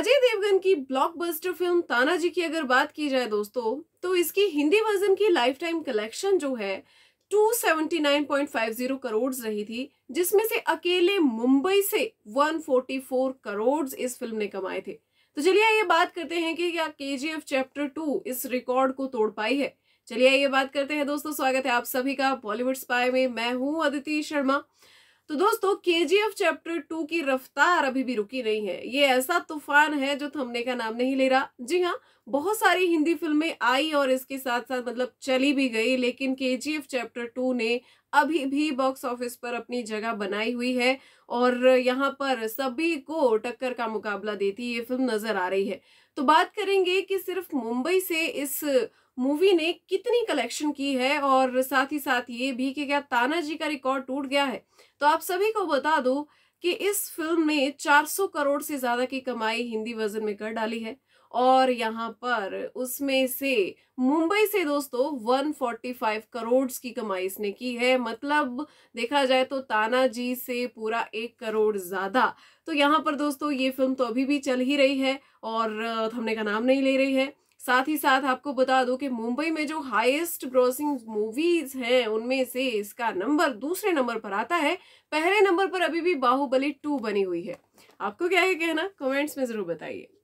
अजय देवगन की blockbuster film Tanaji की अगर बात की जाए दोस्तों तो इसकी हिंदी वर्जन की लाइफ टाइम कलेक्शन जो है 279.50 करोड़ रही थी जिसमें से अकेले मुंबई से 144 करोड़ इस फिल्म ने कमाए थे तो चलिए ये बात करते हैं कि क्या के चैप्टर टू इस रिकॉर्ड को तोड़ पाई है चलिए ये बात करते हैं दोस्तों स्वागत है आप सभी का बॉलीवुड स्पाई में मैं हूं अदिति शर्मा तो दोस्तों के जी एफ चैप्टर टू की रफ्तार अभी भी रुकी नहीं है ये ऐसा तूफान है जो थमने का नाम नहीं ले रहा जी हाँ बहुत सारी हिंदी फिल्में आई और इसके साथ साथ मतलब चली भी गई लेकिन के जी एफ चैप्टर टू ने अभी भी बॉक्स ऑफिस पर अपनी जगह बनाई हुई है और यहाँ पर सभी को टक्कर का मुकाबला देती ये फिल्म नजर आ रही है तो बात करेंगे कि सिर्फ मुंबई से इस मूवी ने कितनी कलेक्शन की है और साथ ही साथ ये भी कि क्या तानाजी का रिकॉर्ड टूट गया है तो आप सभी को बता दो कि इस फिल्म ने 400 करोड़ से ज़्यादा की कमाई हिंदी वर्जन में कर डाली है और यहाँ पर उसमें से मुंबई से दोस्तों 145 करोड़ की कमाई इसने की है मतलब देखा जाए तो ताना जी से पूरा एक करोड़ ज़्यादा तो यहाँ पर दोस्तों ये फिल्म तो अभी भी चल ही रही है और थमने का नाम नहीं ले रही है साथ ही साथ आपको बता दूं कि मुंबई में जो हाईएस्ट ग्रोसिंग मूवीज हैं उनमें से इसका नंबर दूसरे नंबर पर आता है पहले नंबर पर अभी भी बाहुबली टू बनी हुई है आपको क्या है कहना कमेंट्स में ज़रूर बताइए